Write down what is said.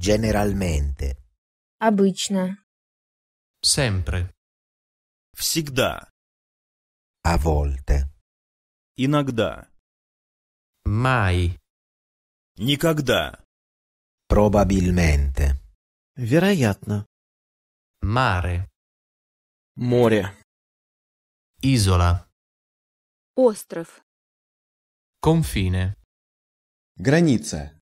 Generalmente. Обычно. Sempre. Всегда. A volte. Иногда. Mai. Никогда. Probabilmente. Вероятно. Mare. Море. Isola. Остров. Confine. Граница.